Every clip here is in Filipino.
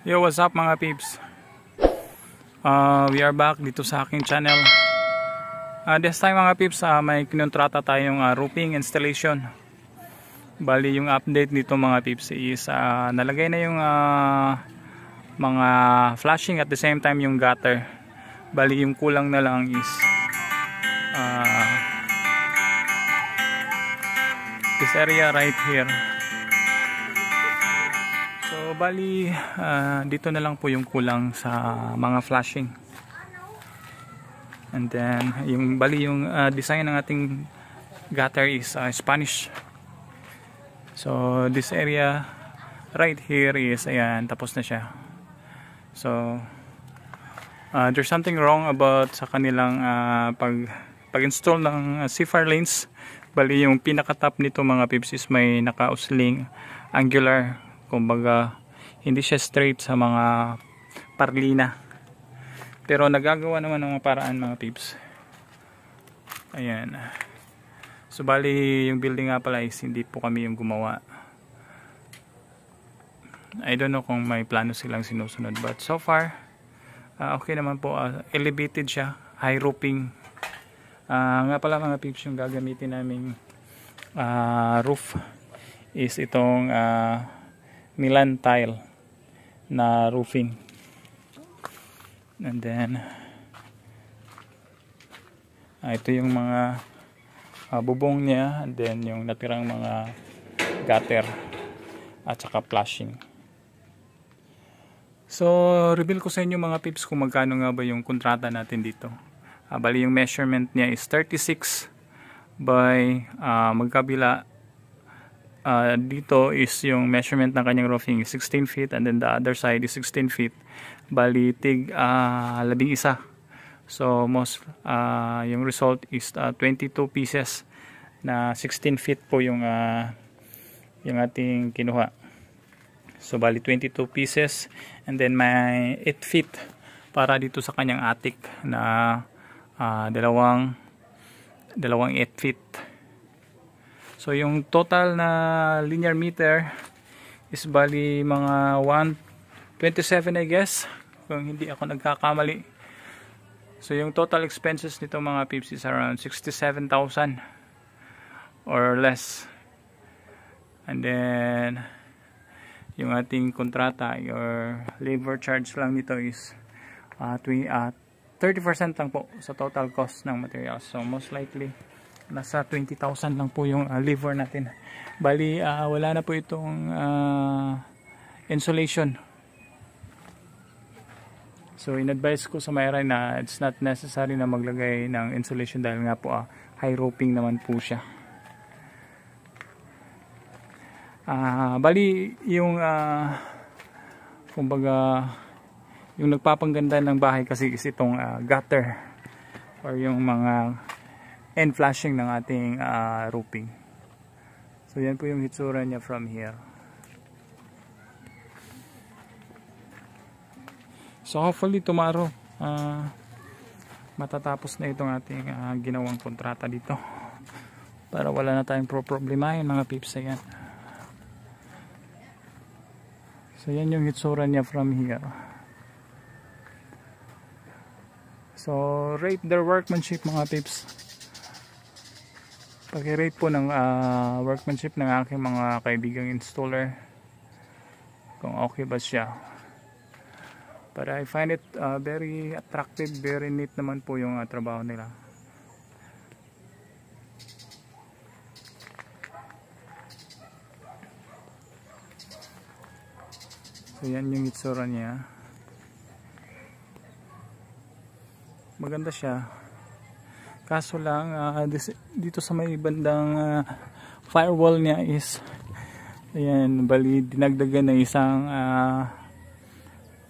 Yo, what's up mga peeps? Uh, we are back dito sa aking channel. Uh, this time mga peeps, uh, may kinontrata tayong uh, roofing installation. Bali, yung update nito mga peeps is uh, nalagay na yung uh, mga flashing at the same time yung gutter. Bali, yung kulang na lang is uh, this area right here bali uh, dito na lang po yung kulang sa mga flashing and then yung bali yung uh, design ng ating gutter is uh, Spanish so this area right here is ayan tapos na siya so uh, there's something wrong about sa kanilang uh, pag pag install ng uh, C4 lanes bali yung pinaka top nito mga pips is may nakausling angular kumbaga hindi siya straight sa mga parlina pero nagagawa naman ng paraan mga peeps ayan so bali yung building nga pala is hindi po kami yung gumawa I don't know kung may plano silang sinusunod but so far uh, okay naman po uh, elevated siya high roofing uh, nga pala mga peeps yung gagamitin naming uh, roof is itong uh, Milan tile na roofing and then ah, ito yung mga ah, bubong niya and then yung natirang mga gutter at saka flashing so reveal ko sa inyo mga pips kung magkano nga ba yung kontrata natin dito ah, bali yung measurement niya is 36 by ah, magkabila uh, dito is yung measurement ng kanyang roofing 16 feet and then the other side is 16 feet bali tig uh, labing isa so most uh, yung result is uh, 22 pieces na 16 feet po yung uh, yung ating kinuha so bali 22 pieces and then may 8 feet para dito sa kanyang attic na uh, dalawang dalawang 8 feet So yung total na linear meter is bali mga 127 I guess kung hindi ako nagkakamali. So yung total expenses nito mga pips is around 67,000 or less. And then yung ating kontrata your labor charge lang nito is uh, 20, uh, 30% lang po sa total cost ng materials. So most likely nasa 20,000 lang po yung uh, liver natin bali uh, wala na po itong uh, insulation so in advice ko sa Mayra na it's not necessary na maglagay ng insulation dahil nga po uh, high roping naman po siya uh, bali yung uh, kumbaga yung nagpapangganda ng bahay kasi is itong uh, gutter or yung mga and flashing ng ating uh, ah, roofing. So yan po yung hitsura niya from here. So hopefully tomorrow uh, matatapos na itong ating uh, ginawang kontrata dito. Para wala na tayong problema yung mga pips na yan. So yan yung hitsura niya from here. So rate their workmanship mga pips pag-rate po ng uh, workmanship ng aking mga kaibigang installer kung okay ba siya but I find it uh, very attractive very neat naman po yung uh, trabaho nila so yan yung itsura niya maganda siya kaso lang uh, ah, this, dito sa may bandang uh, firewall niya is ayan bali dinagdagan ng isang uh,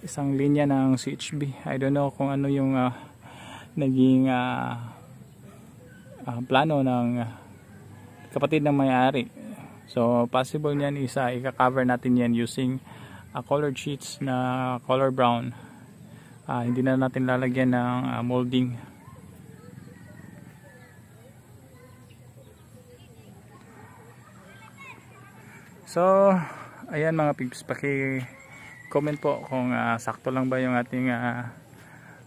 isang linya ng CHB I don't know kung ano yung uh, naging uh, uh, plano ng uh, kapatid ng may-ari so possible niyan isa i-cover natin yan using uh, color sheets na color brown uh, hindi na natin lalagyan ng uh, molding So, ayan mga peeps, paki-comment po kung uh, sakto lang ba yung ating uh,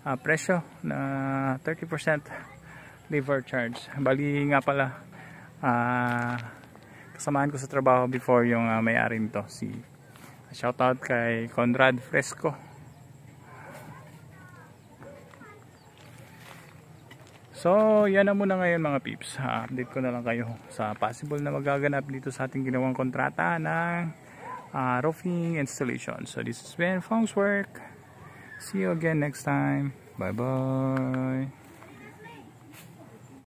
uh, presyo na 30% liver charge. Bali nga pala, uh, kasamahan ko sa trabaho before yung uh, may-ari nito. Si, shoutout kay Conrad Fresco. So, yan na muna ngayon mga peeps. Ha, update ko na lang kayo sa possible na magaganap dito sa ating ginawang kontrata ng uh, roofing installation. So, this is Ben Fong's work. See you again next time. Bye-bye.